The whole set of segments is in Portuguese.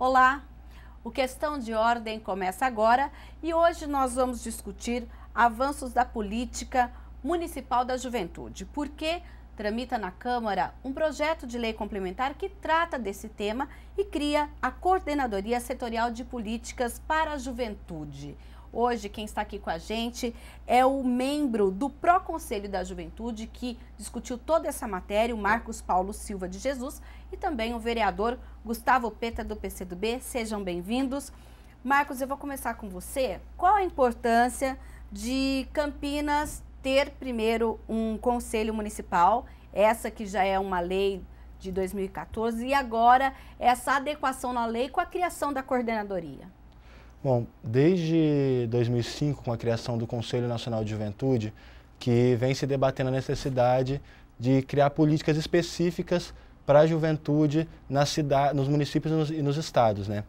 Olá! O Questão de Ordem começa agora e hoje nós vamos discutir avanços da política municipal da juventude. Porque tramita na Câmara um projeto de lei complementar que trata desse tema e cria a Coordenadoria Setorial de Políticas para a Juventude. Hoje, quem está aqui com a gente é o membro do Proconselho da Juventude que discutiu toda essa matéria, o Marcos Paulo Silva de Jesus, e também o vereador Gustavo Peta do PCdoB. Sejam bem-vindos. Marcos, eu vou começar com você. Qual a importância de Campinas ter primeiro um conselho municipal, essa que já é uma lei de 2014, e agora essa adequação na lei com a criação da coordenadoria? Bom, desde 2005, com a criação do Conselho Nacional de Juventude, que vem se debatendo a necessidade de criar políticas específicas para a juventude nas cidades, nos municípios e nos, e nos estados, né?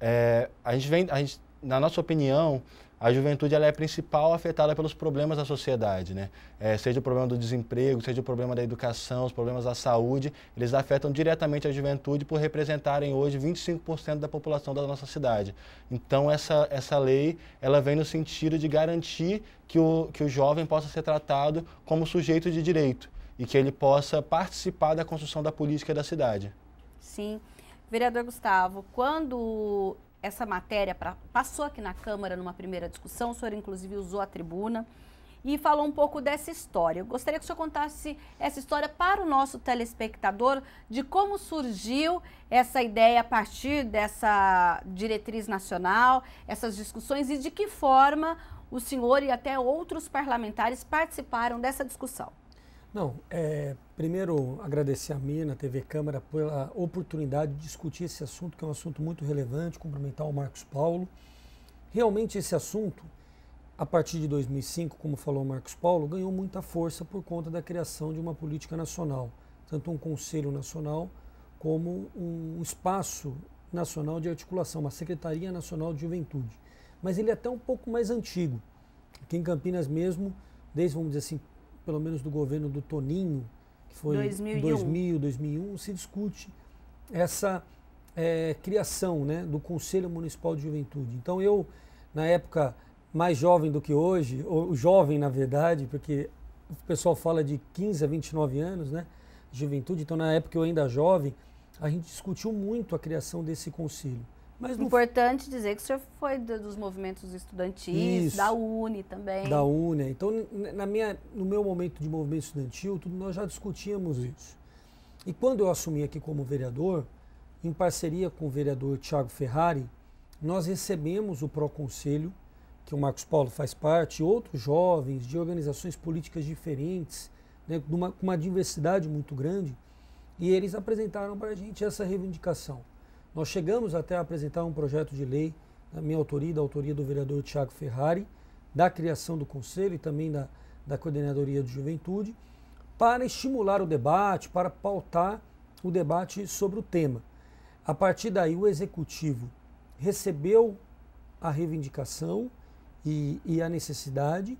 É, a gente vem, a gente, na nossa opinião, a juventude ela é a principal afetada pelos problemas da sociedade, né? É, seja o problema do desemprego, seja o problema da educação, os problemas da saúde, eles afetam diretamente a juventude por representarem hoje 25% da população da nossa cidade. Então essa essa lei ela vem no sentido de garantir que o que o jovem possa ser tratado como sujeito de direito e que ele possa participar da construção da política da cidade. Sim. Vereador Gustavo, quando essa matéria pra, passou aqui na Câmara numa primeira discussão, o senhor inclusive usou a tribuna e falou um pouco dessa história. Eu gostaria que o senhor contasse essa história para o nosso telespectador de como surgiu essa ideia a partir dessa diretriz nacional, essas discussões e de que forma o senhor e até outros parlamentares participaram dessa discussão. Não, é, primeiro agradecer a Mina, a TV Câmara, pela oportunidade de discutir esse assunto, que é um assunto muito relevante, cumprimentar o Marcos Paulo. Realmente esse assunto, a partir de 2005, como falou o Marcos Paulo, ganhou muita força por conta da criação de uma política nacional, tanto um Conselho Nacional como um espaço nacional de articulação, uma Secretaria Nacional de Juventude. Mas ele é até um pouco mais antigo. Aqui em Campinas mesmo, desde, vamos dizer assim, pelo menos do governo do Toninho, que foi 2001. 2000, 2001, se discute essa é, criação né, do Conselho Municipal de Juventude. Então eu, na época mais jovem do que hoje, ou jovem na verdade, porque o pessoal fala de 15 a 29 anos, né, juventude, então na época eu ainda jovem, a gente discutiu muito a criação desse conselho. Mas Importante dizer que o senhor foi dos movimentos estudantis, Isso. da UNE também. Da UNE. Então, na minha, no meu momento de movimento estudantil, tudo, nós já discutíamos isso. E quando eu assumi aqui como vereador, em parceria com o vereador Tiago Ferrari, nós recebemos o Proconselho, que o Marcos Paulo faz parte, outros jovens de organizações políticas diferentes, né, com uma, uma diversidade muito grande, e eles apresentaram para a gente essa reivindicação. Nós chegamos até a apresentar um projeto de lei, da minha autoria, da autoria do vereador Tiago Ferrari, da criação do conselho e também da, da coordenadoria de juventude, para estimular o debate, para pautar o debate sobre o tema. A partir daí, o executivo recebeu a reivindicação e, e a necessidade,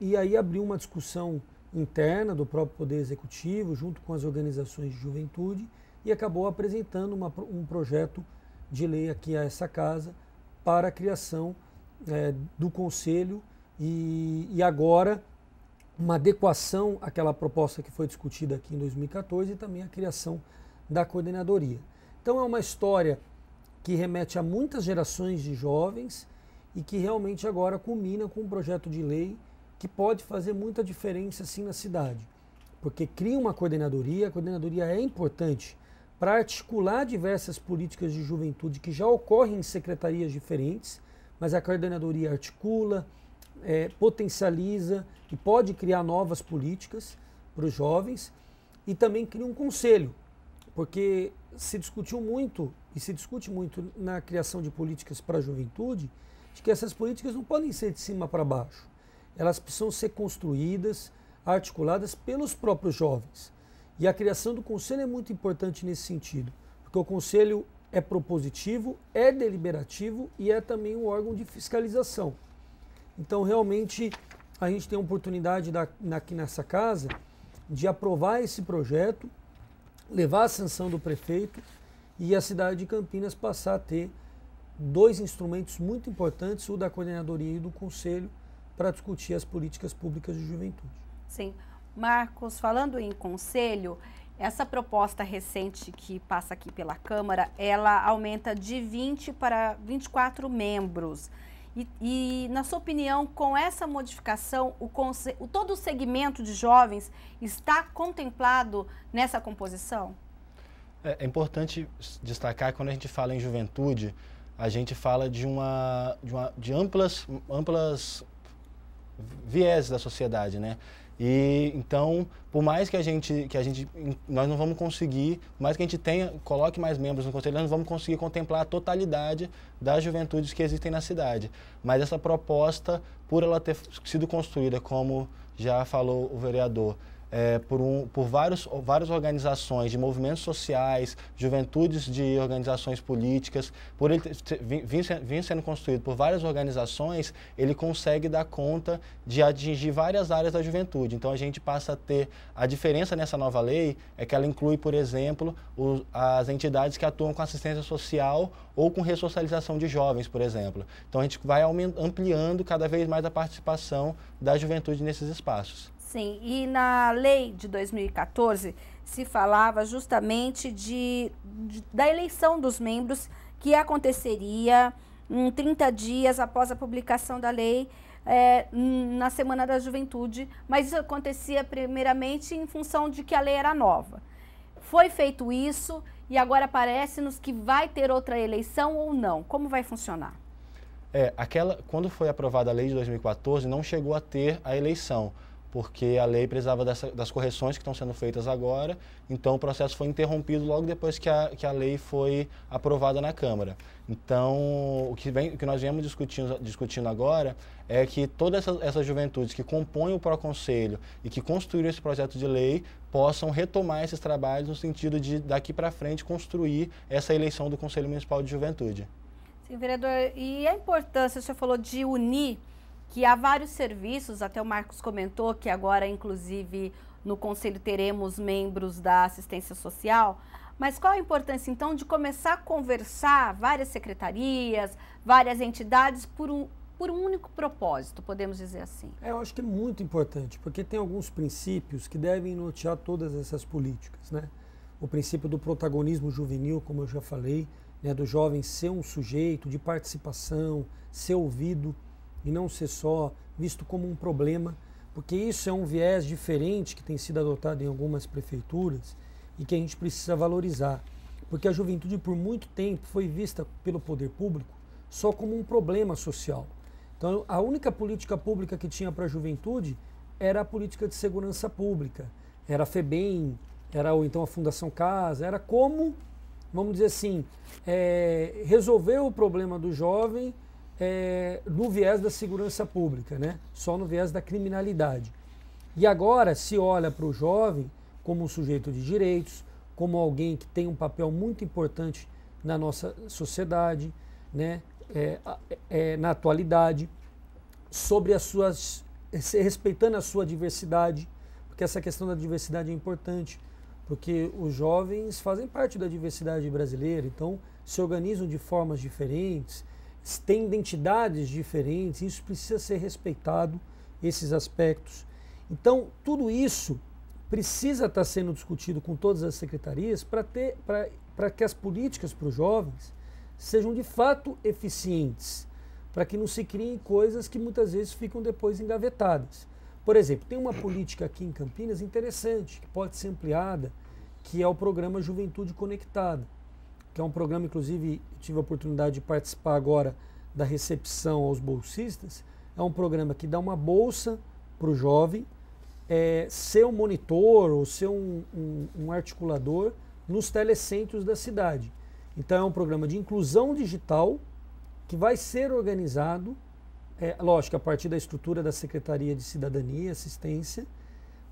e aí abriu uma discussão interna do próprio Poder Executivo, junto com as organizações de juventude e acabou apresentando uma, um projeto de lei aqui a essa casa para a criação é, do conselho e, e, agora uma adequação àquela proposta que foi discutida aqui em 2014 e também a criação da coordenadoria. Então é uma história que remete a muitas gerações de jovens e que realmente agora culmina com um projeto de lei que pode fazer muita diferença assim na cidade, porque cria uma coordenadoria, a coordenadoria é importante para articular diversas políticas de juventude que já ocorrem em secretarias diferentes, mas a coordenadoria articula, é, potencializa e pode criar novas políticas para os jovens e também cria um conselho, porque se discutiu muito e se discute muito na criação de políticas para a juventude de que essas políticas não podem ser de cima para baixo, elas precisam ser construídas, articuladas pelos próprios jovens. E a criação do conselho é muito importante nesse sentido, porque o conselho é propositivo, é deliberativo e é também um órgão de fiscalização. Então, realmente, a gente tem a oportunidade da, aqui nessa casa de aprovar esse projeto, levar a sanção do prefeito e a cidade de Campinas passar a ter dois instrumentos muito importantes, o da coordenadoria e do conselho, para discutir as políticas públicas de juventude. Sim. Marcos, falando em conselho, essa proposta recente que passa aqui pela Câmara, ela aumenta de 20 para 24 membros. E, e na sua opinião, com essa modificação, o, o todo o segmento de jovens está contemplado nessa composição? É, é importante destacar quando a gente fala em juventude, a gente fala de uma de, uma, de amplas amplas viés da sociedade, né? E então, por mais que a gente, que a gente, nós não vamos conseguir, por mais que a gente tenha, coloque mais membros no conselho, nós não vamos conseguir contemplar a totalidade das juventudes que existem na cidade. Mas essa proposta, por ela ter sido construída, como já falou o vereador, é, por, um, por vários, várias organizações de movimentos sociais, juventudes de organizações políticas, por ele vir sendo construído por várias organizações, ele consegue dar conta de atingir várias áreas da juventude. Então a gente passa a ter a diferença nessa nova lei é que ela inclui, por exemplo, as entidades que atuam com assistência social ou com ressocialização de jovens, por exemplo. Então a gente vai ampliando cada vez mais a participação da juventude nesses espaços. Sim, e na lei de 2014 se falava justamente de, de, da eleição dos membros que aconteceria em hum, 30 dias após a publicação da lei é, na Semana da Juventude, mas isso acontecia primeiramente em função de que a lei era nova. Foi feito isso e agora parece-nos que vai ter outra eleição ou não. Como vai funcionar? É, aquela, quando foi aprovada a lei de 2014, não chegou a ter a eleição porque a lei precisava dessa, das correções que estão sendo feitas agora, então o processo foi interrompido logo depois que a, que a lei foi aprovada na Câmara. Então, o que, vem, o que nós viemos discutindo, discutindo agora é que todas essas essa juventudes que compõem o Proconselho e que construíram esse projeto de lei possam retomar esses trabalhos no sentido de, daqui para frente, construir essa eleição do Conselho Municipal de Juventude. Sim, vereador. E a importância, o senhor falou de unir que há vários serviços, até o Marcos comentou que agora, inclusive, no conselho teremos membros da assistência social. Mas qual a importância então de começar a conversar várias secretarias, várias entidades por um, por um único propósito, podemos dizer assim? É, eu acho que é muito importante, porque tem alguns princípios que devem nortear todas essas políticas. Né? O princípio do protagonismo juvenil, como eu já falei, né, do jovem ser um sujeito de participação, ser ouvido e não ser só visto como um problema, porque isso é um viés diferente que tem sido adotado em algumas prefeituras e que a gente precisa valorizar. Porque a juventude, por muito tempo, foi vista pelo poder público só como um problema social. Então, a única política pública que tinha para a juventude era a política de segurança pública, era a FEBEM, era ou então a Fundação Casa, era como, vamos dizer assim, é, eh, resolver o problema do jovem é, no viés da segurança pública, né? só no viés da criminalidade. E agora se olha para o jovem como um sujeito de direitos, como alguém que tem um papel muito importante na nossa sociedade, né? É, é, é na atualidade, sobre as suas, respeitando a sua diversidade, porque essa questão da diversidade é importante, porque os jovens fazem parte da diversidade brasileira, então se organizam de formas diferentes, têm identidades diferentes, isso precisa ser respeitado, esses aspectos. Então, tudo isso precisa estar tá sendo discutido com todas as secretarias para que as políticas para os jovens sejam de fato eficientes, para que não se criem coisas que muitas vezes ficam depois engavetadas. Por exemplo, tem uma política aqui em Campinas interessante, que pode ser ampliada, que é o programa Juventude Conectada que é um programa, inclusive, tive a oportunidade de participar agora da recepção aos bolsistas. É um programa que dá uma bolsa para o jovem é, ser um monitor ou ser um, um, um articulador nos telecentros da cidade. Então, é um programa de inclusão digital que vai ser organizado, é, lógico, a partir da estrutura da Secretaria de Cidadania e Assistência,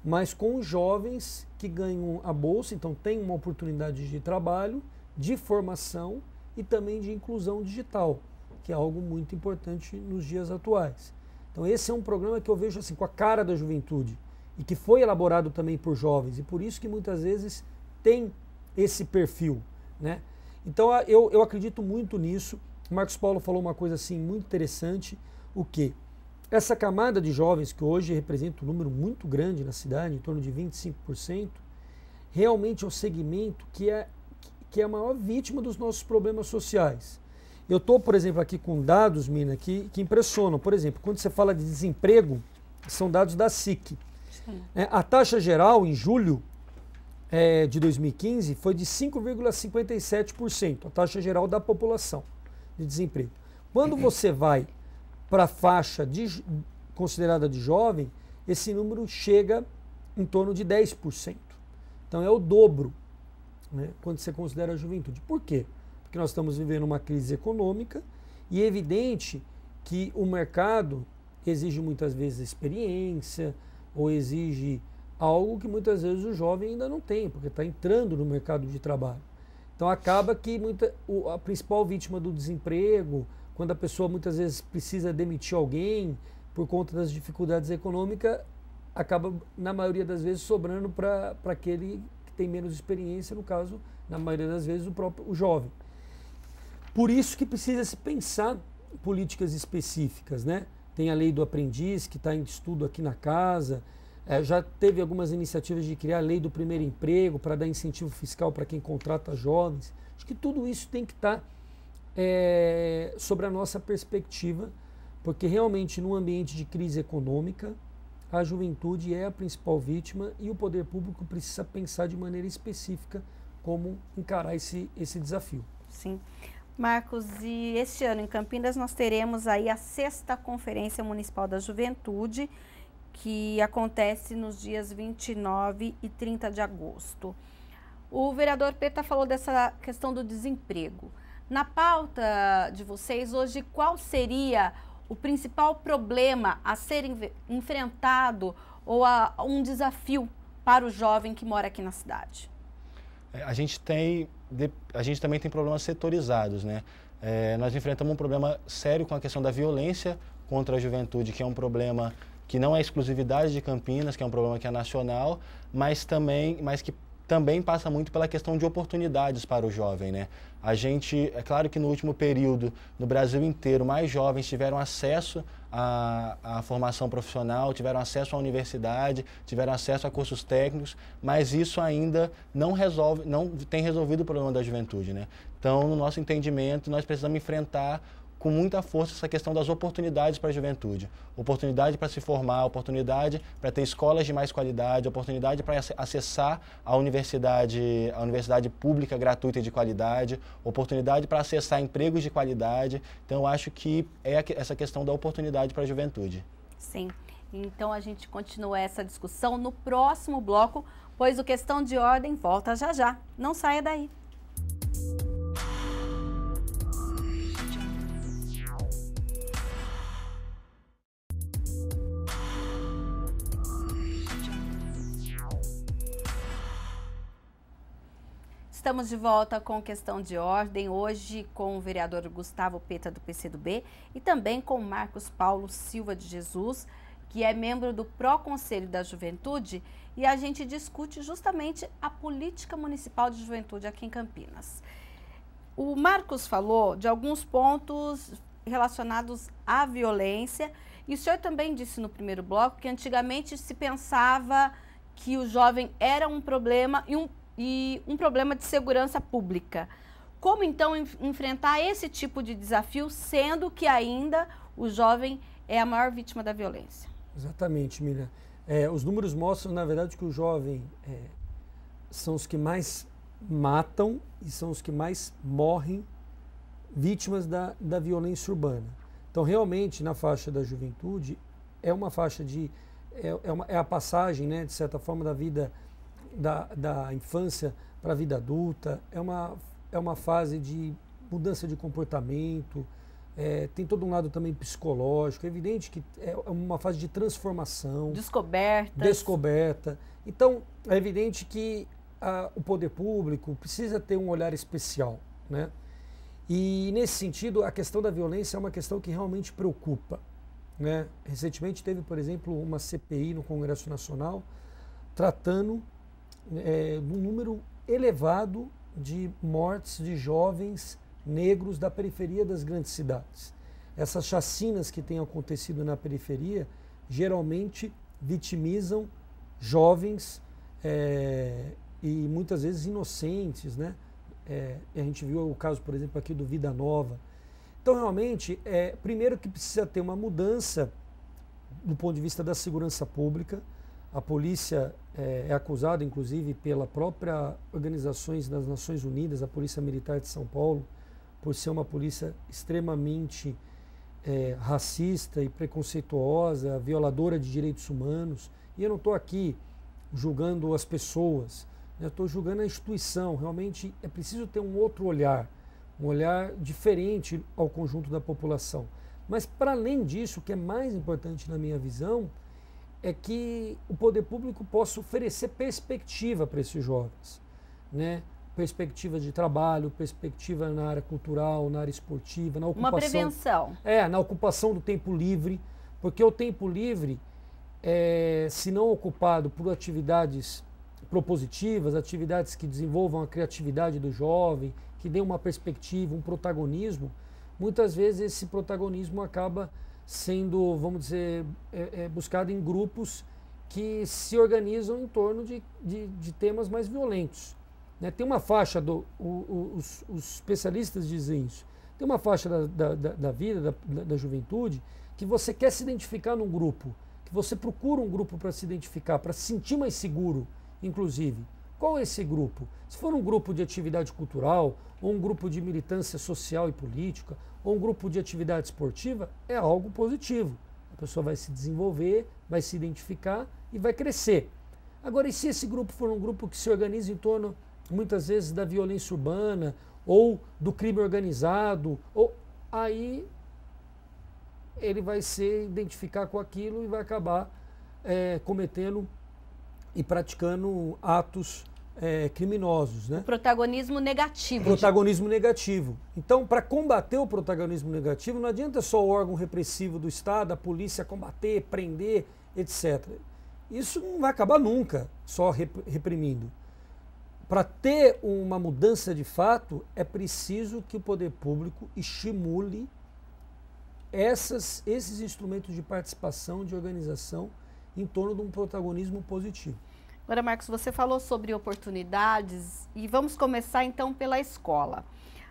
mas com jovens que ganham a bolsa, então tem uma oportunidade de trabalho de formação e também de inclusão digital, que é algo muito importante nos dias atuais. Então, esse é um programa que eu vejo assim com a cara da juventude e que foi elaborado também por jovens, e por isso que muitas vezes tem esse perfil. Né? Então, eu, eu acredito muito nisso. Marcos Paulo falou uma coisa assim muito interessante, o que essa camada de jovens, que hoje representa um número muito grande na cidade, em torno de 25%, realmente é o segmento que é que é a maior vítima dos nossos problemas sociais. Eu estou, por exemplo, aqui com dados, Mina, que, que impressionam. Por exemplo, quando você fala de desemprego, são dados da SIC. É, a taxa geral, em julho é, de 2015, foi de 5,57%, a taxa geral da população de desemprego. Quando uhum. você vai para a faixa de, considerada de jovem, esse número chega em torno de 10%. Então é o dobro né, quando você considera a juventude. Por quê? Porque nós estamos vivendo uma crise econômica e é evidente que o mercado exige muitas vezes experiência ou exige algo que muitas vezes o jovem ainda não tem, porque está entrando no mercado de trabalho. Então acaba que muita, a principal vítima do desemprego, quando a pessoa muitas vezes precisa demitir alguém por conta das dificuldades econômicas, acaba, na maioria das vezes, sobrando para aquele tem menos experiência, no caso, na maioria das vezes, o próprio o jovem. Por isso que precisa se pensar políticas específicas, né? Tem a lei do aprendiz, que está em estudo aqui na casa, é, já teve algumas iniciativas de criar a lei do primeiro emprego para dar incentivo fiscal para quem contrata jovens. Acho que tudo isso tem que estar tá, é, sobre a nossa perspectiva, porque realmente num ambiente de crise econômica, a juventude é a principal vítima e o poder público precisa pensar de maneira específica como encarar esse, esse desafio. Sim. Marcos, e este ano em Campinas nós teremos aí a sexta Conferência Municipal da Juventude, que acontece nos dias 29 e 30 de agosto. O vereador Peta falou dessa questão do desemprego. Na pauta de vocês hoje, qual seria o principal problema a ser enfrentado ou a, um desafio para o jovem que mora aqui na cidade? É, a gente tem, a gente também tem problemas setorizados, né? É, nós enfrentamos um problema sério com a questão da violência contra a juventude, que é um problema que não é exclusividade de Campinas, que é um problema que é nacional, mas também, mas que também passa muito pela questão de oportunidades para o jovem, né? A gente, é claro que no último período, no Brasil inteiro, mais jovens tiveram acesso à, à formação profissional, tiveram acesso à universidade, tiveram acesso a cursos técnicos, mas isso ainda não resolve, não tem resolvido o problema da juventude, né? Então, no nosso entendimento, nós precisamos enfrentar com muita força essa questão das oportunidades para a juventude. Oportunidade para se formar, oportunidade para ter escolas de mais qualidade, oportunidade para acessar a universidade, a universidade pública gratuita e de qualidade, oportunidade para acessar empregos de qualidade. Então, acho que é essa questão da oportunidade para a juventude. Sim. Então, a gente continua essa discussão no próximo bloco, pois o Questão de Ordem volta já já. Não saia daí. Estamos de volta com questão de ordem, hoje com o vereador Gustavo Peta do PCdoB e também com Marcos Paulo Silva de Jesus, que é membro do Pró-Conselho da Juventude, e a gente discute justamente a política municipal de juventude aqui em Campinas. O Marcos falou de alguns pontos relacionados à violência, e o senhor também disse no primeiro bloco que antigamente se pensava que o jovem era um problema e um e um problema de segurança pública. Como então enf enfrentar esse tipo de desafio, sendo que ainda o jovem é a maior vítima da violência? Exatamente, Miriam. É, os números mostram, na verdade, que o jovem é, são os que mais matam e são os que mais morrem vítimas da, da violência urbana. Então, realmente, na faixa da juventude, é uma faixa de. é, é uma, é a passagem, né, de certa forma, da vida da, da infância para a vida adulta, é uma, é uma fase de mudança de comportamento, é, tem todo um lado também psicológico. É evidente que é uma fase de transformação. Descoberta. Descoberta. Então, é evidente que a, o poder público precisa ter um olhar especial. Né? E, nesse sentido, a questão da violência é uma questão que realmente preocupa. Né? Recentemente teve, por exemplo, uma CPI no Congresso Nacional tratando é, um número elevado de mortes de jovens negros da periferia das grandes cidades. Essas chacinas que têm acontecido na periferia geralmente vitimizam jovens é, e muitas vezes inocentes, né? É, a gente viu o caso, por exemplo, aqui do Vida Nova. Então, realmente, é, primeiro que precisa ter uma mudança do ponto de vista da segurança pública, a polícia é, é acusada, inclusive, pela própria Organizações das Nações Unidas, a Polícia Militar de São Paulo, por ser uma polícia extremamente é, racista e preconceituosa, violadora de direitos humanos. E eu não estou aqui julgando as pessoas, né? eu estou julgando a instituição. Realmente é preciso ter um outro olhar, um olhar diferente ao conjunto da população. Mas, para além disso, o que é mais importante na minha visão é que o poder público possa oferecer perspectiva para esses jovens, né? Perspectiva de trabalho, perspectiva na área cultural, na área esportiva, na ocupação. Uma prevenção. É, na ocupação do tempo livre, porque o tempo livre, é, se não ocupado por atividades propositivas, atividades que desenvolvam a criatividade do jovem, que dêem uma perspectiva, um protagonismo, muitas vezes esse protagonismo acaba sendo, vamos dizer, é, é, buscada em grupos que se organizam em torno de, de, de temas mais violentos. Né? Tem uma faixa, do, o, o, os, os, especialistas dizem isso, tem uma faixa da, da, da vida, da, da juventude, que você quer se identificar num grupo, que você procura um grupo para se identificar, para se sentir mais seguro, inclusive. Qual é esse grupo? Se for um grupo de atividade cultural, ou um grupo de militância social e política, ou um grupo de atividade esportiva é algo positivo. A pessoa vai se desenvolver, vai se identificar e vai crescer. Agora, e se esse grupo for um grupo que se organiza em torno, muitas vezes, da violência urbana ou do crime organizado, ou aí ele vai se identificar com aquilo e vai acabar é, cometendo e praticando atos é, criminosos. Né? Protagonismo negativo. Protagonismo gente. negativo. Então, para combater o protagonismo negativo, não adianta só o órgão repressivo do Estado, a polícia combater, prender, etc. Isso não vai acabar nunca, só reprimindo. Para ter uma mudança de fato, é preciso que o poder público estimule essas, esses instrumentos de participação, de organização, em torno de um protagonismo positivo. Agora, Marcos, você falou sobre oportunidades e vamos começar então pela escola.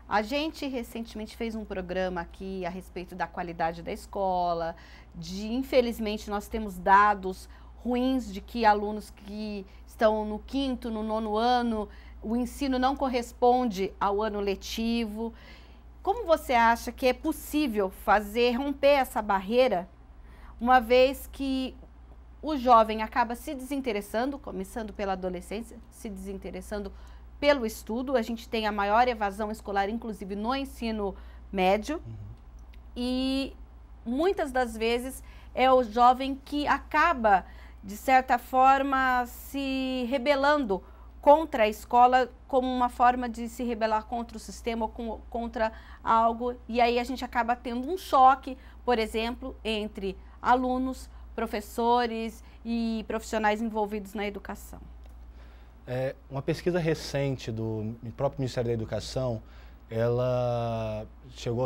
A gente recentemente fez um programa aqui a respeito da qualidade da escola, de infelizmente nós temos dados ruins de que alunos que estão no quinto, no nono ano, o ensino não corresponde ao ano letivo. Como você acha que é possível fazer romper essa barreira, uma vez que o jovem acaba se desinteressando, começando pela adolescência, se desinteressando pelo estudo. A gente tem a maior evasão escolar, inclusive no ensino médio. Uhum. E muitas das vezes é o jovem que acaba, de certa forma, se rebelando contra a escola como uma forma de se rebelar contra o sistema ou com, contra algo. E aí a gente acaba tendo um choque, por exemplo, entre alunos, professores e profissionais envolvidos na educação? É, uma pesquisa recente do próprio Ministério da Educação, ela chegou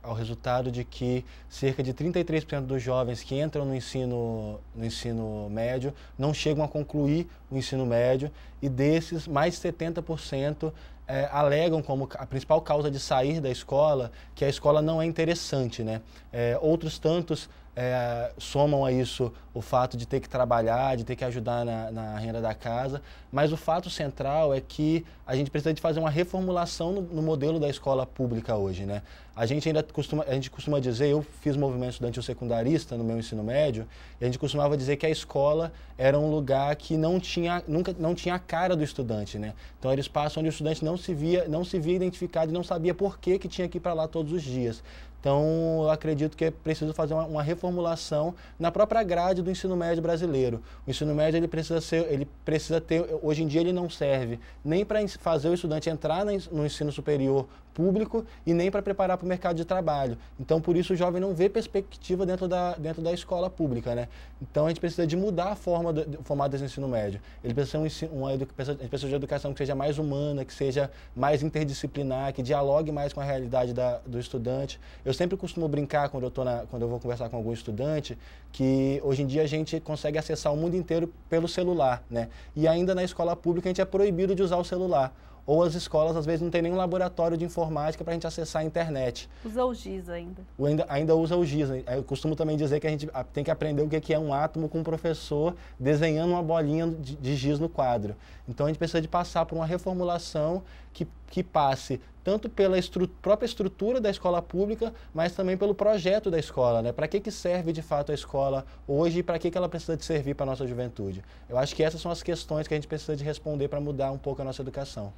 ao resultado de que cerca de 33% dos jovens que entram no ensino, no ensino médio não chegam a concluir o ensino médio e desses, mais de 70% é, alegam como a principal causa de sair da escola que a escola não é interessante. Né? É, outros tantos é, somam a isso o fato de ter que trabalhar, de ter que ajudar na, na, renda da casa, mas o fato central é que a gente precisa de fazer uma reformulação no, no, modelo da escola pública hoje, né? A gente ainda costuma, a gente costuma dizer, eu fiz movimento estudantil secundarista no meu ensino médio, e a gente costumava dizer que a escola era um lugar que não tinha, nunca, não tinha a cara do estudante, né? Então era espaço onde o estudante não se via, não se via identificado e não sabia por que, que tinha que ir para lá todos os dias. Então, eu acredito que é preciso fazer uma, uma, reformulação na própria grade do ensino médio brasileiro. O ensino médio ele precisa ser, ele precisa ter, hoje em dia ele não serve nem para fazer o estudante entrar no ensino superior público e nem para preparar para o mercado de trabalho. Então, por isso o jovem não vê perspectiva dentro da, dentro da escola pública, né? Então, a gente precisa de mudar a forma do, do formato desse ensino médio. Ele precisa um, uma educação, precisa de educação que seja mais humana, que seja mais interdisciplinar, que dialogue mais com a realidade da, do estudante. Eu eu sempre costumo brincar quando eu, tô na, quando eu vou conversar com algum estudante que hoje em dia a gente consegue acessar o mundo inteiro pelo celular, né? E ainda na escola pública a gente é proibido de usar o celular ou as escolas às vezes não tem nenhum laboratório de informática para a gente acessar a internet. Usa o GIS ainda. O ainda, ainda usa o GIS. Eu costumo também dizer que a gente tem que aprender o que é um átomo com um professor desenhando uma bolinha de, de GIS no quadro. Então a gente precisa de passar por uma reformulação que, que passe tanto pela estru própria estrutura da escola pública, mas também pelo projeto da escola, né? Para que, que serve de fato a escola hoje e para que, que ela precisa de servir para a nossa juventude? Eu acho que essas são as questões que a gente precisa de responder para mudar um pouco a nossa educação.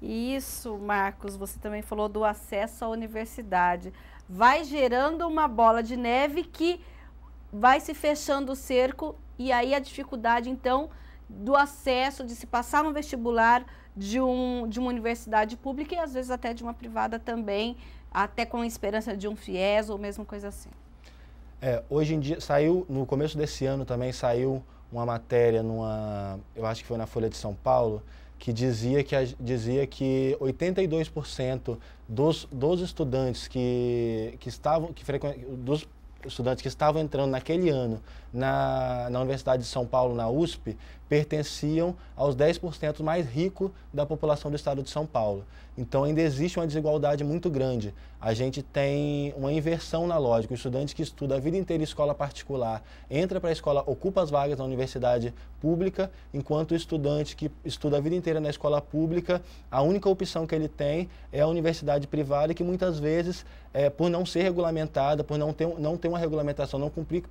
Isso, Marcos, você também falou do acesso à universidade. Vai gerando uma bola de neve que vai se fechando o cerco e aí a dificuldade, então, do acesso, de se passar no vestibular, de, um, de uma universidade pública e às vezes até de uma privada também, até com a esperança de um FIES ou mesmo coisa assim. É, hoje em dia, saiu, no começo desse ano também saiu uma matéria numa, eu acho que foi na Folha de São Paulo, que dizia que, dizia que 82% dos, dos estudantes que, que estavam, que frequ... dos estudantes que estavam entrando naquele ano na, na Universidade de São Paulo, na USP, pertenciam aos 10% mais ricos da população do estado de São Paulo. Então ainda existe uma desigualdade muito grande. A gente tem uma inversão na lógica. O estudante que estuda a vida inteira em escola particular entra para a escola, ocupa as vagas na universidade pública, enquanto o estudante que estuda a vida inteira na escola pública, a única opção que ele tem é a universidade privada, e que muitas vezes, é, por não ser regulamentada, por não ter, não ter uma regulamentação, não cumprir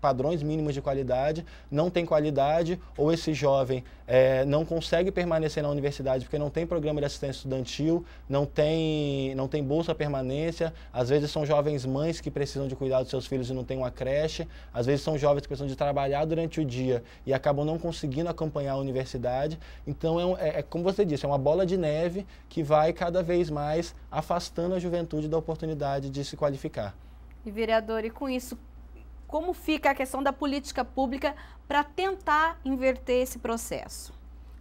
padrões mínimos de qualidade, não tem qualidade, ou esse jovem é, não consegue permanecer na universidade porque não tem programa de assistência estudantil, não tem, não tem bolsa permanência, às vezes são jovens mães que precisam de cuidar dos seus filhos e não tem uma creche, às vezes são jovens que precisam de trabalhar durante o dia e acabam não conseguindo acompanhar a universidade. Então, é, um, é, é como você disse, é uma bola de neve que vai cada vez mais afastando a juventude da oportunidade de se qualificar. E vereador, e com isso, como fica a questão da política pública para tentar inverter esse processo?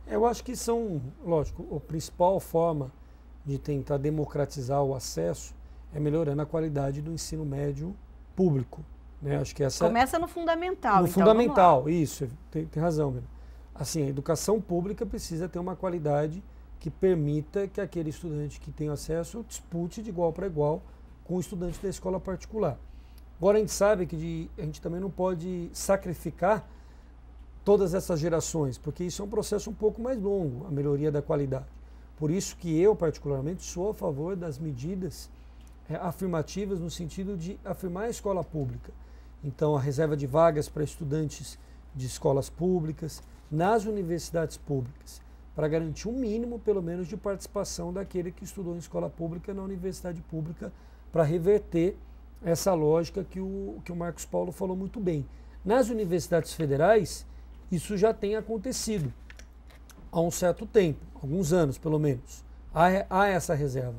Eu acho que são, lógico, a principal forma de tentar democratizar o acesso é melhorando a qualidade do ensino médio público. Né? Acho que essa Começa no fundamental. No então, fundamental, isso, tem, tem razão. Mesmo. Assim, a educação pública precisa ter uma qualidade que permita que aquele estudante que tem acesso dispute de igual para igual com o estudante da escola particular. Agora a gente sabe que de, a gente também não pode sacrificar todas essas gerações, porque isso é um processo um pouco mais longo, a melhoria da qualidade. Por isso que eu, particularmente, sou a favor das medidas é, afirmativas no sentido de afirmar a escola pública. Então, a reserva de vagas para estudantes de escolas públicas, nas universidades públicas, para garantir um mínimo, pelo menos, de participação daquele que estudou em escola pública na universidade pública, para reverter essa lógica que o, que o Marcos Paulo falou muito bem. Nas universidades federais, isso já tem acontecido há um certo tempo, alguns anos pelo menos. Há, há essa reserva.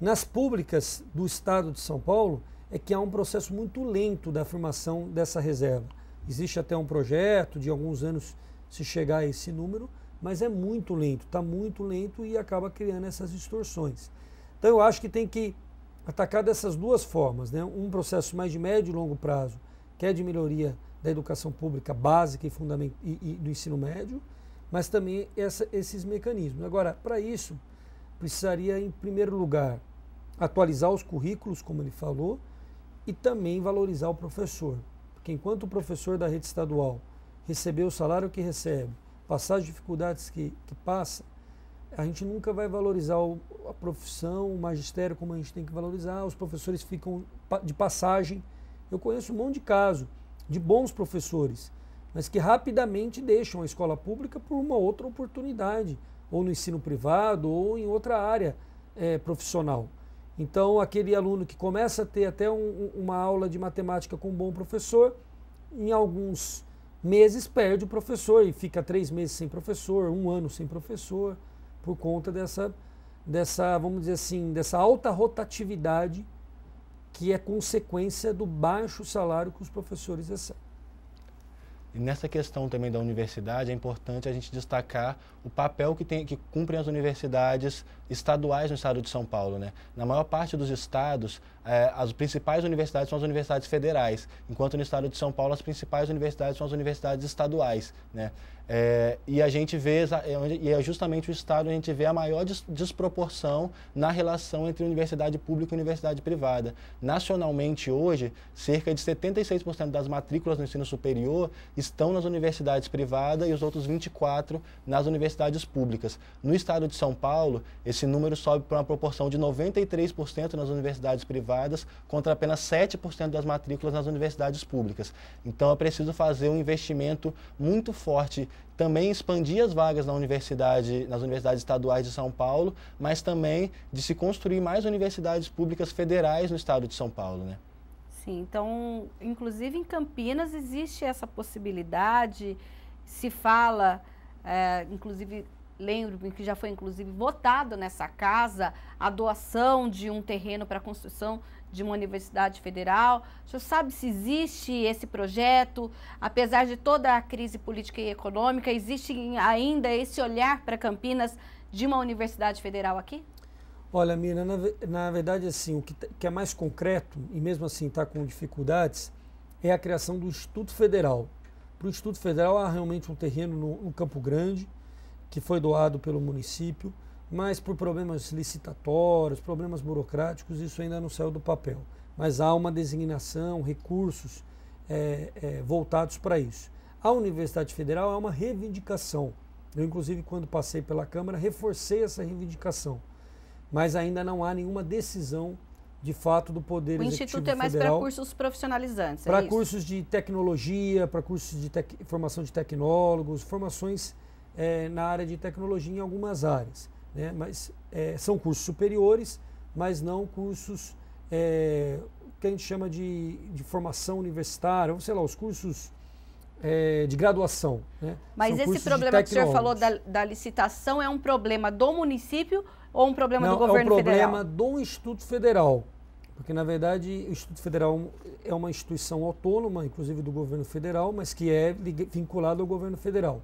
Nas públicas do estado de São Paulo, é que há um processo muito lento da formação dessa reserva. Existe até um projeto de alguns anos se chegar a esse número, mas é muito lento, está muito lento e acaba criando essas distorções. Então eu acho que tem que atacar dessas duas formas, né? um processo mais de médio e longo prazo, que é de melhoria da educação pública básica e, e, e do ensino médio, mas também essa, esses mecanismos. Agora, para isso, precisaria, em primeiro lugar, atualizar os currículos, como ele falou, e também valorizar o professor. Porque enquanto o professor da rede estadual receber o salário que recebe, passar as dificuldades que, que passa, a gente nunca vai valorizar a profissão, o magistério como a gente tem que valorizar. Os professores ficam de passagem. Eu conheço um monte de caso de bons professores, mas que rapidamente deixam a escola pública por uma outra oportunidade, ou no ensino privado, ou em outra área é, profissional. Então, aquele aluno que começa a ter até um, uma aula de matemática com um bom professor, em alguns meses perde o professor e fica três meses sem professor, um ano sem professor por conta dessa, dessa, vamos dizer assim, dessa alta rotatividade que é consequência do baixo salário que os professores recebem. E nessa questão também da universidade, é importante a gente destacar o papel que, tem, que cumprem as universidades estaduais no estado de São Paulo. Né? Na maior parte dos estados, eh, as principais universidades são as universidades federais, enquanto no estado de São Paulo, as principais universidades são as universidades estaduais. Né? É, e a gente vê, é e é justamente o Estado, a gente vê a maior des desproporção na relação entre universidade pública e universidade privada. Nacionalmente, hoje, cerca de 76% das matrículas no ensino superior estão nas universidades privadas e os outros 24% nas universidades públicas. No Estado de São Paulo, esse número sobe para uma proporção de 93% nas universidades privadas contra apenas 7% das matrículas nas universidades públicas. Então, é preciso fazer um investimento muito forte também expandir as vagas na universidade, nas universidades estaduais de São Paulo, mas também de se construir mais universidades públicas federais no estado de São Paulo, né? Sim, então, inclusive em Campinas existe essa possibilidade, se fala, é, inclusive lembro-me que já foi inclusive votado nessa casa a doação de um terreno para a construção de uma universidade federal. O senhor sabe se existe esse projeto? Apesar de toda a crise política e econômica, existe ainda esse olhar para Campinas de uma universidade federal aqui? Olha, Mira, na, na verdade, assim, o que, tá, que é mais concreto, e mesmo assim está com dificuldades, é a criação do Instituto Federal. Para o Instituto Federal há realmente um terreno no, no Campo Grande, que foi doado pelo município mas por problemas licitatórios, problemas burocráticos, isso ainda não saiu do papel. Mas há uma designação, recursos é, é, voltados para isso. A Universidade Federal é uma reivindicação. Eu, inclusive, quando passei pela Câmara, reforcei essa reivindicação. Mas ainda não há nenhuma decisão de fato do Poder o Executivo Federal. O Instituto é mais para cursos profissionalizantes, é Para cursos de tecnologia, para cursos de tec... formação de tecnólogos, formações é, na área de tecnologia em algumas áreas né? mas é, são cursos superiores, mas não cursos é, que a gente chama de, de formação universitária, ou sei lá, os cursos é, de graduação. Né? Mas são esse problema que o senhor falou da, da, licitação é um problema do município ou um problema não, do governo federal? É um problema federal? do Instituto Federal, porque na verdade o Instituto Federal é uma instituição autônoma, inclusive do governo federal, mas que é vinculado ao governo federal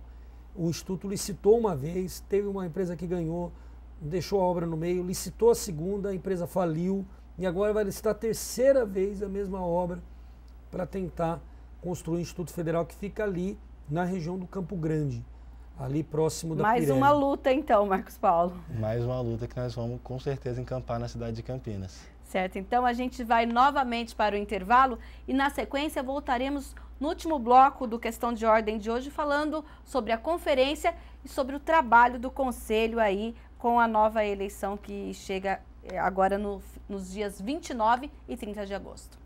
o Instituto licitou uma vez, teve uma empresa que ganhou, deixou a obra no meio, licitou a segunda, a empresa faliu e agora vai licitar a terceira vez a mesma obra para tentar construir o Instituto Federal que fica ali na região do Campo Grande, ali próximo da Mais uma luta então, Marcos Paulo. Mais uma luta que nós vamos com certeza encampar na cidade de Campinas. Certo, então a gente vai novamente para o intervalo e na sequência voltaremos no último bloco do Questão de Ordem de hoje, falando sobre a conferência e sobre o trabalho do Conselho aí com a nova eleição que chega eh, agora no, nos dias 29 e 30 de agosto.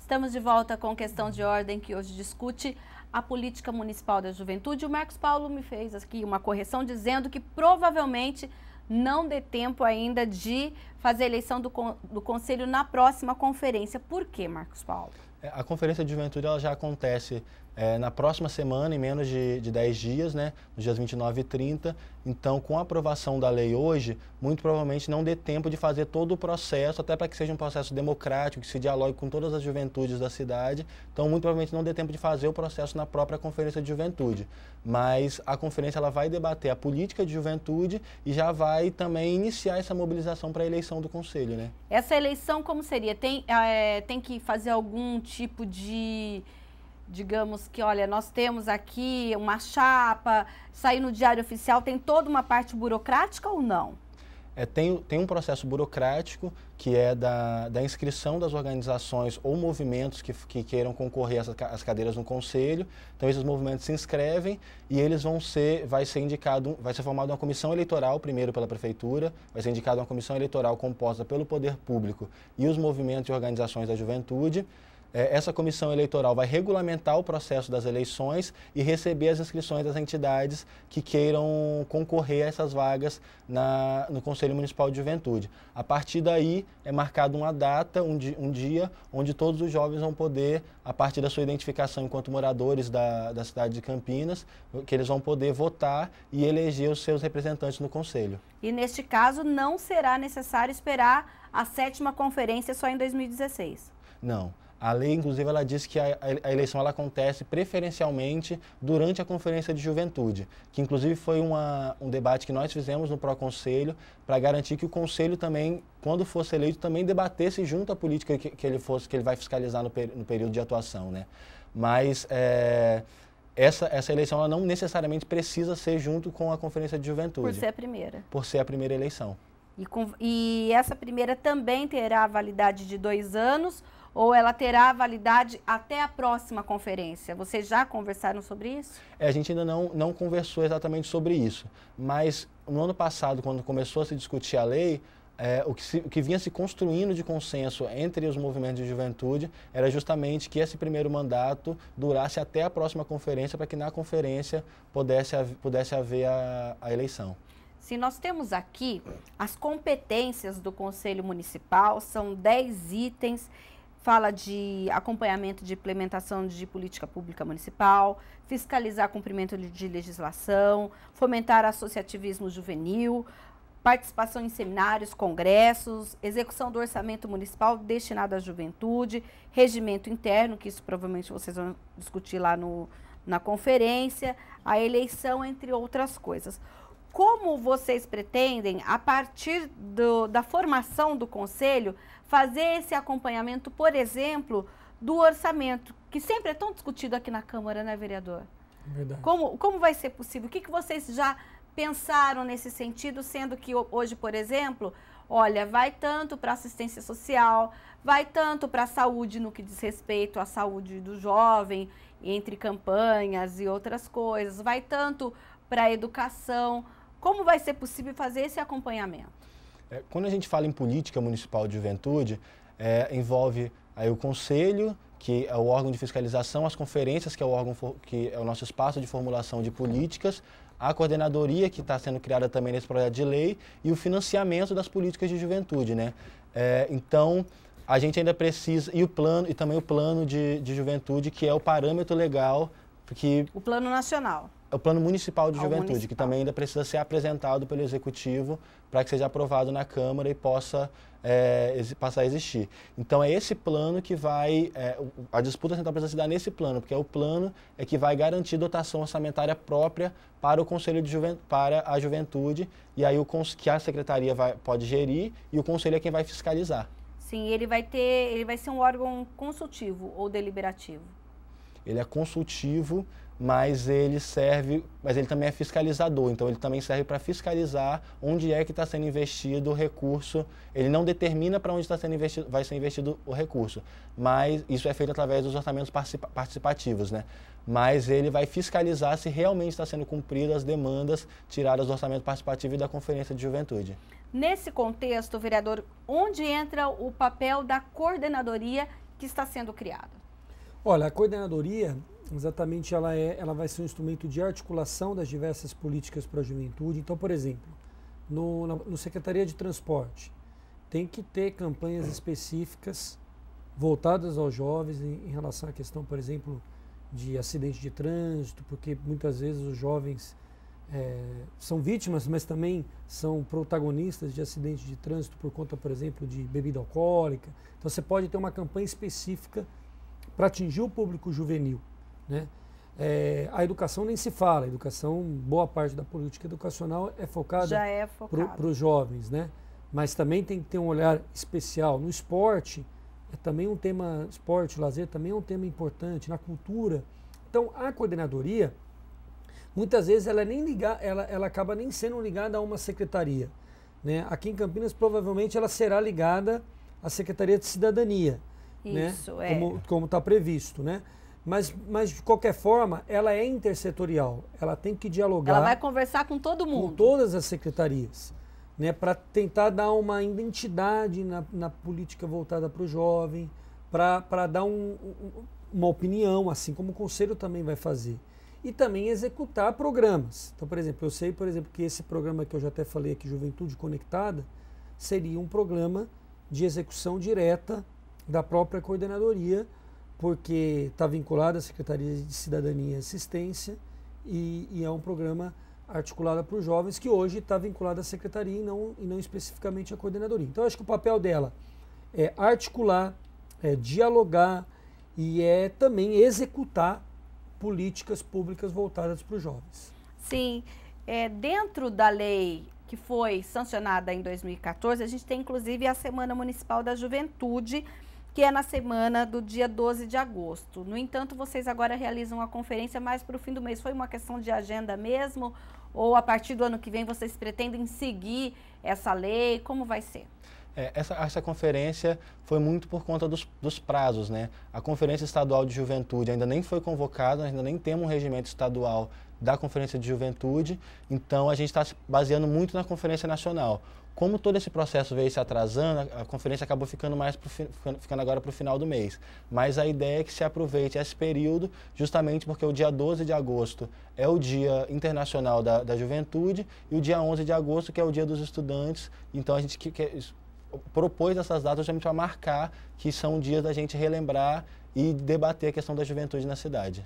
Estamos de volta com questão de ordem que hoje discute a política municipal da juventude. O Marcos Paulo me fez aqui uma correção dizendo que provavelmente não dê tempo ainda de fazer a eleição do, do conselho na próxima conferência. Por quê, Marcos Paulo? É, a conferência de juventude ela já acontece é, na próxima semana, em menos de, de 10 dias, né, nos dias 29 e 30. Então, com a aprovação da lei hoje, muito provavelmente não dê tempo de fazer todo o processo, até para que seja um processo democrático, que se dialogue com todas as juventudes da cidade. Então, muito provavelmente não dê tempo de fazer o processo na própria Conferência de Juventude. Mas a conferência ela vai debater a política de juventude e já vai também iniciar essa mobilização para a eleição do Conselho. Né? Essa eleição como seria? Tem, é, tem que fazer algum tipo de digamos que, olha, nós temos aqui uma chapa, sair no diário oficial, tem toda uma parte burocrática ou não? É, tem, tem um processo burocrático que é da, da inscrição das organizações ou movimentos que, que queiram concorrer às, às cadeiras no conselho. Então esses movimentos se inscrevem e eles vão ser, vai ser indicado, vai ser formada uma comissão eleitoral primeiro pela prefeitura, vai ser indicada uma comissão eleitoral composta pelo poder público e os movimentos e organizações da juventude. É, essa comissão eleitoral vai regulamentar o processo das eleições e receber as inscrições das entidades que queiram concorrer a essas vagas na, no Conselho Municipal de Juventude. A partir daí é marcada uma data, um, di, um, dia, onde todos os jovens vão poder, a partir da sua identificação enquanto moradores da, da cidade de Campinas, que eles vão poder votar e eleger os seus representantes no Conselho. E neste caso não será necessário esperar a sétima conferência só em 2016. Não. A lei, inclusive, ela diz que a, a, eleição ela acontece preferencialmente durante a Conferência de Juventude, que inclusive foi uma, um debate que nós fizemos no Proconselho para garantir que o Conselho também, quando fosse eleito, também debatesse junto à política que, que ele fosse, que ele vai fiscalizar no, no período de atuação, né? Mas é, essa, essa eleição ela não necessariamente precisa ser junto com a Conferência de Juventude. Por ser a primeira. Por ser a primeira eleição. e, com, e essa primeira também terá validade de dois anos ou ela terá validade até a próxima conferência? Vocês já conversaram sobre isso? É, a gente ainda não, não conversou exatamente sobre isso, mas no ano passado, quando começou a se discutir a lei, é, o, que se, o, que vinha se construindo de consenso entre os movimentos de juventude era justamente que esse primeiro mandato durasse até a próxima conferência, para que na conferência pudesse, pudesse haver a, a eleição. Se nós temos aqui as competências do Conselho Municipal, são 10 itens fala de acompanhamento de implementação de política pública municipal, fiscalizar cumprimento de legislação, fomentar associativismo juvenil, participação em seminários, congressos, execução do orçamento municipal destinado à juventude, regimento interno, que isso provavelmente vocês vão discutir lá no, na conferência, a eleição, entre outras coisas. Como vocês pretendem, a partir do, da formação do conselho, fazer esse acompanhamento, por exemplo, do orçamento, que sempre é tão discutido aqui na Câmara, né, vereador? Verdade. Como, como vai ser possível? O que, que vocês já pensaram nesse sentido, sendo que hoje, por exemplo, olha, vai tanto para assistência social, vai tanto para a saúde no que diz respeito à saúde do jovem, entre campanhas e outras coisas, vai tanto para a educação. Como vai ser possível fazer esse acompanhamento? É, quando a gente fala em política municipal de juventude, é, envolve aí o conselho, que é o órgão de fiscalização, as conferências, que é o órgão for, que é o nosso espaço de formulação de políticas, a coordenadoria que está sendo criada também nesse projeto de lei e o financiamento das políticas de juventude, né? É, então a gente ainda precisa e o plano e também o plano de, de juventude que é o parâmetro legal porque o plano nacional o Plano Municipal de ah, Juventude, municipal. que também ainda precisa ser apresentado pelo Executivo para que seja aprovado na Câmara e possa é, passar a existir. Então é esse plano que vai. É, a disputa central precisa se dar nesse plano, porque é o plano é que vai garantir dotação orçamentária própria para o Conselho de Juven, para a Juventude, e aí o que a Secretaria vai, pode gerir e o Conselho é quem vai fiscalizar. Sim, ele vai ter. ele vai ser um órgão consultivo ou deliberativo? Ele é consultivo mas ele serve, mas ele também é fiscalizador, então ele também serve para fiscalizar onde é que está sendo investido o recurso. Ele não determina para onde está sendo investido, vai ser investido o recurso, mas isso é feito através dos orçamentos participativos, né? Mas ele vai fiscalizar se realmente está sendo cumprido as demandas tiradas do orçamento participativo e da Conferência de Juventude. Nesse contexto, vereador, onde entra o papel da coordenadoria que está sendo criada? Olha, a coordenadoria Exatamente, ela, é, ela vai ser um instrumento de articulação das diversas políticas para a juventude. Então, por exemplo, no, na, no Secretaria de Transporte, tem que ter campanhas específicas voltadas aos jovens em, em relação à questão, por exemplo, de acidentes de trânsito, porque muitas vezes os jovens é, são vítimas, mas também são protagonistas de acidentes de trânsito por conta, por exemplo, de bebida alcoólica. Então você pode ter uma campanha específica para atingir o público juvenil. Né? É, a educação nem se fala, a educação, boa parte da política educacional é focada é para os jovens, né? mas também tem que ter um olhar especial. No esporte, é também um tema, esporte, lazer também é um tema importante, na cultura. Então, a coordenadoria, muitas vezes, ela, é nem ligar, ela, ela acaba nem sendo ligada a uma secretaria. Né? Aqui em Campinas, provavelmente, ela será ligada à Secretaria de Cidadania. Né? Isso, né? é. Como está previsto, né? Mas, mas, de qualquer forma, ela é intersetorial. Ela tem que dialogar. Ela vai conversar com todo mundo. Com todas as secretarias. Né, para tentar dar uma identidade na, na política voltada para o jovem, para dar um, uma opinião, assim como o conselho também vai fazer. E também executar programas. Então, por exemplo, eu sei, por exemplo, que esse programa que eu já até falei aqui, Juventude Conectada, seria um programa de execução direta da própria coordenadoria porque está vinculado à Secretaria de Cidadania e Assistência e, e é um programa articulado para os jovens que hoje está vinculado à Secretaria e não, e não especificamente à Coordenadoria. Então, acho que o papel dela é articular, é dialogar e é também executar políticas públicas voltadas para os jovens. Sim, é, dentro da lei que foi sancionada em 2014, a gente tem inclusive a Semana Municipal da Juventude, que é na semana do dia 12 de agosto. No entanto, vocês agora realizam a conferência mais para o fim do mês. Foi uma questão de agenda mesmo? Ou a partir do ano que vem vocês pretendem seguir essa lei? Como vai ser? É, essa, essa conferência foi muito por conta dos, dos, prazos, né? A Conferência Estadual de Juventude ainda nem foi convocada, ainda nem temos um regimento estadual da Conferência de Juventude, então a gente está se baseando muito na Conferência Nacional como todo esse processo veio se atrasando, a, conferência acabou ficando mais pro, ficando agora para o final do mês. Mas a ideia é que se aproveite esse período, justamente porque o dia 12 de agosto é o Dia Internacional da, da Juventude e o dia 11 de agosto que é o Dia dos Estudantes. Então a gente que, que propôs essas datas justamente para marcar que são dias da gente relembrar e debater a questão da juventude na cidade.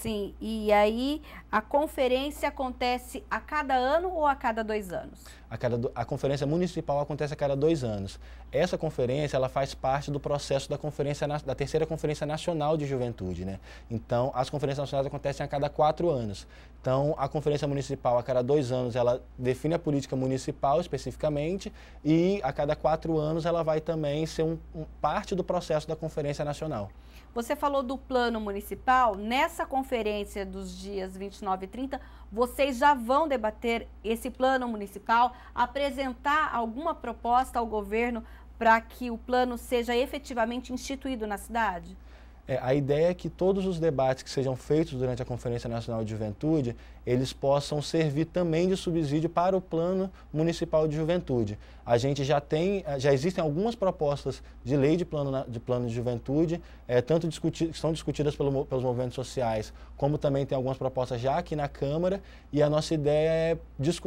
Sim, e aí a conferência acontece a cada ano ou a cada dois anos? A, cada, a conferência municipal acontece a cada dois anos. Essa conferência ela faz parte do processo da conferência da terceira conferência nacional de juventude, né? Então as conferências nacionais acontecem a cada quatro anos. Então a conferência municipal a cada dois anos ela define a política municipal especificamente e a cada quatro anos ela vai também ser um, um parte do processo da conferência nacional. Você falou do plano municipal. Nessa conferência dos dias 29 e 30, vocês já vão debater esse plano municipal, apresentar alguma proposta ao governo para que o plano seja efetivamente instituído na cidade? É, a ideia é que todos os debates que sejam feitos durante a Conferência Nacional de Juventude, eles possam servir também de subsídio para o Plano Municipal de Juventude. A gente já tem, já existem algumas propostas de lei de plano de, plano de juventude, é, tanto discutir, que são discutidas pelo, pelos movimentos sociais, como também tem algumas propostas já aqui na Câmara, e a nossa ideia é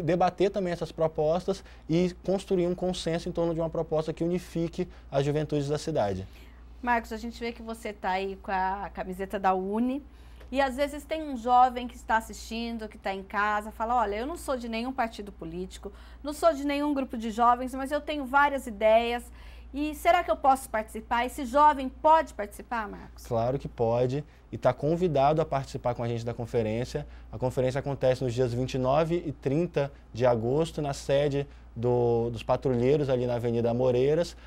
debater também essas propostas e construir um consenso em torno de uma proposta que unifique as juventudes da cidade. Marcos, a gente vê que você está aí com a camiseta da Uni. E às vezes tem um jovem que está assistindo, que está em casa, fala: Olha, eu não sou de nenhum partido político, não sou de nenhum grupo de jovens, mas eu tenho várias ideias. E será que eu posso participar? Esse jovem pode participar, Marcos? Claro que pode e está convidado a participar com a gente da conferência. A conferência acontece nos dias 29 e 30 de agosto na sede do, dos patrulheiros ali na Avenida Moreiras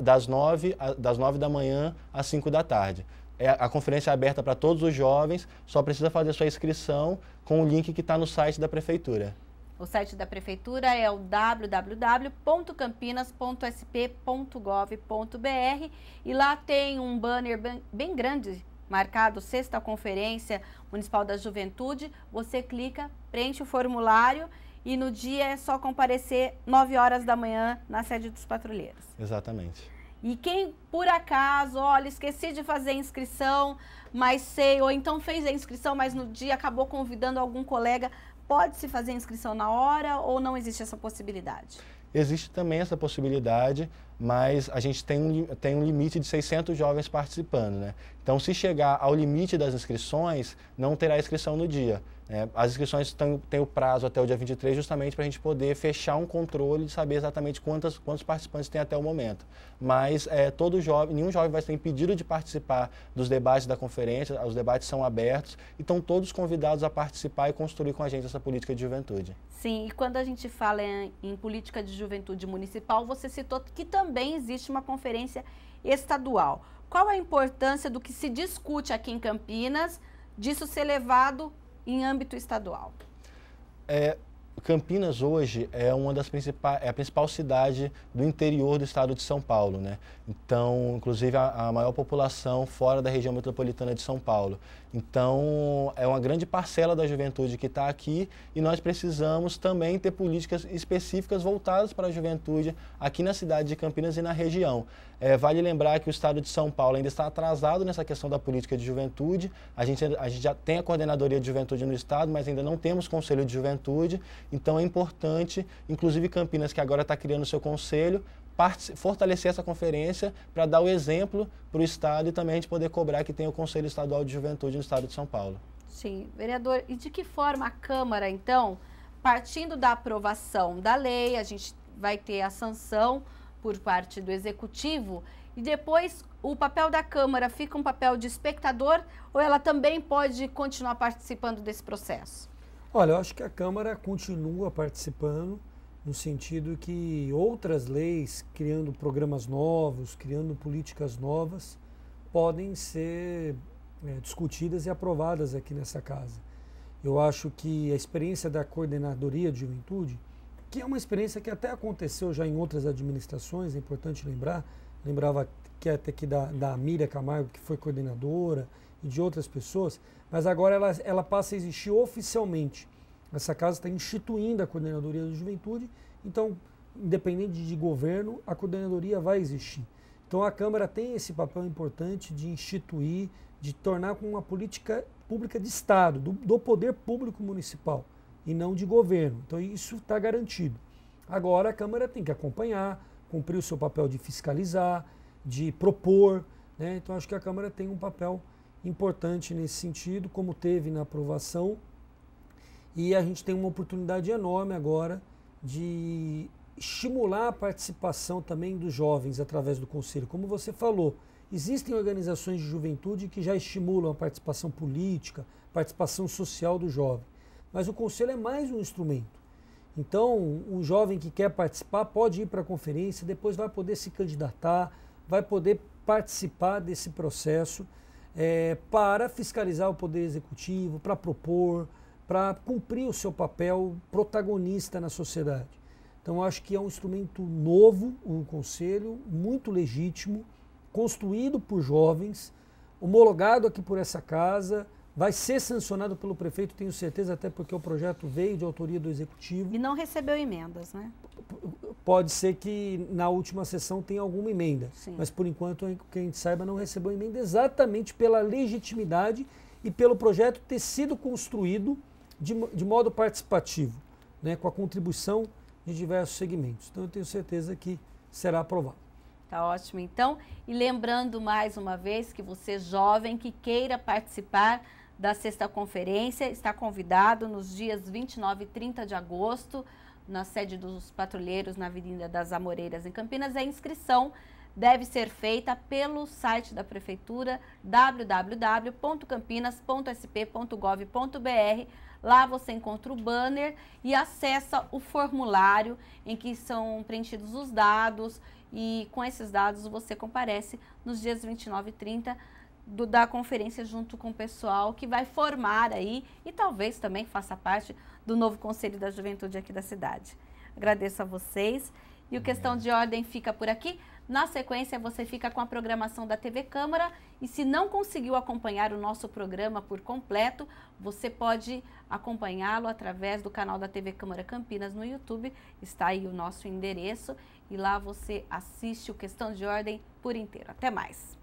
das 9, das 9 da manhã às 5 da tarde. É, a conferência é aberta para todos os jovens, só precisa fazer sua inscrição com o link que está no site da prefeitura. O site da prefeitura é o www.campinas.sp.gov.br e lá tem um banner bem, bem grande marcado sexta conferência municipal da juventude. Você clica, preenche o formulário e no dia é só comparecer 9 horas da manhã na sede dos patrulheiros. Exatamente. E quem por acaso, olha, esqueci de fazer a inscrição, mas sei, ou então fez a inscrição, mas no dia acabou convidando algum colega, pode-se fazer a inscrição na hora ou não existe essa possibilidade? Existe também essa possibilidade mas a gente tem um, tem um limite de 600 jovens participando. Né? Então, se chegar ao limite das inscrições, não terá inscrição no dia. Né? As inscrições têm o prazo até o dia 23, justamente para a gente poder fechar um controle de saber exatamente quantas, quantos participantes tem até o momento. Mas é, todo jovem, nenhum jovem vai ser impedido de participar dos debates da conferência, os debates são abertos e estão todos convidados a participar e construir com a gente essa política de juventude. Sim, e quando a gente fala em, em política de juventude municipal, você citou que também também existe uma conferência estadual. Qual a importância do que se discute aqui em Campinas, disso ser levado em âmbito estadual? É, Campinas hoje é uma das principais, é a principal cidade do interior do estado de São Paulo, né? Então, inclusive a, a maior população fora da região metropolitana de São Paulo. Então, é uma grande parcela da juventude que está aqui e nós precisamos também ter políticas específicas voltadas para a juventude aqui na cidade de Campinas e na região. É, vale lembrar que o estado de São Paulo ainda está atrasado nessa questão da política de juventude. A gente, a gente já tem a coordenadoria de juventude no estado, mas ainda não temos conselho de juventude. Então, é importante, inclusive Campinas, que agora está criando seu conselho, fortalecer essa conferência para dar o exemplo para o Estado e também a gente poder cobrar que tem o Conselho Estadual de Juventude no Estado de São Paulo. Sim, vereador, e de que forma a Câmara, então, partindo da aprovação da lei, a gente vai ter a sanção por parte do Executivo e depois o papel da Câmara fica um papel de espectador ou ela também pode continuar participando desse processo? Olha, eu acho que a Câmara continua participando no sentido que outras leis, criando programas novos, criando políticas novas, podem ser é, discutidas e aprovadas aqui nessa casa. Eu acho que a experiência da coordenadoria de juventude, que é uma experiência que até aconteceu já em outras administrações, é importante lembrar, lembrava que até aqui da, da Miriam Camargo, que foi coordenadora, e de outras pessoas, mas agora ela, ela passa a existir oficialmente. Essa casa está instituindo a coordenadoria da juventude, então, independente de governo, a coordenadoria vai existir. Então, a Câmara tem esse papel importante de instituir, de tornar com uma política pública de Estado, do, do poder público municipal, e não de governo. Então, isso está garantido. Agora, a Câmara tem que acompanhar, cumprir o seu papel de fiscalizar, de propor. Né? Então, acho que a Câmara tem um papel importante nesse sentido, como teve na aprovação e a gente tem uma oportunidade enorme agora de estimular a participação também dos jovens através do conselho. Como você falou, existem organizações de juventude que já estimulam a participação política, participação social do jovem. Mas o conselho é mais um instrumento. Então, o jovem que quer participar pode ir para a conferência, depois vai poder se candidatar, vai poder participar desse processo é, para fiscalizar o poder executivo, para propor, para cumprir o seu papel protagonista na sociedade. Então, acho que é um instrumento novo, um conselho, muito legítimo, construído por jovens, homologado aqui por essa casa, vai ser sancionado pelo prefeito, tenho certeza, até porque o projeto veio de autoria do executivo. E não recebeu emendas, né? Pode ser que na última sessão tenha alguma emenda, Sim. mas por enquanto, quem a gente saiba, não recebeu emenda exatamente pela legitimidade e pelo projeto ter sido construído de, de modo participativo, né, com a contribuição de diversos segmentos. Então, eu tenho certeza que será aprovado. Tá ótimo, então. E lembrando mais uma vez que você, jovem, que queira participar da sexta conferência, está convidado nos dias 29 e 30 de agosto, na sede dos patrulheiros na Avenida das Amoreiras, em Campinas. A inscrição deve ser feita pelo site da Prefeitura, www.campinas.sp.gov.br, Lá você encontra o banner e acessa o formulário em que são preenchidos os dados e com esses dados você comparece nos dias 29 e 30 do, da conferência junto com o pessoal que vai formar aí e talvez também faça parte do novo Conselho da Juventude aqui da cidade. Agradeço a vocês e o Questão de Ordem fica por aqui. Na sequência, você fica com a programação da TV Câmara e se não conseguiu acompanhar o nosso programa por completo, você pode acompanhá-lo através do canal da TV Câmara Campinas no YouTube. Está aí o nosso endereço e lá você assiste o Questão de Ordem por inteiro. Até mais.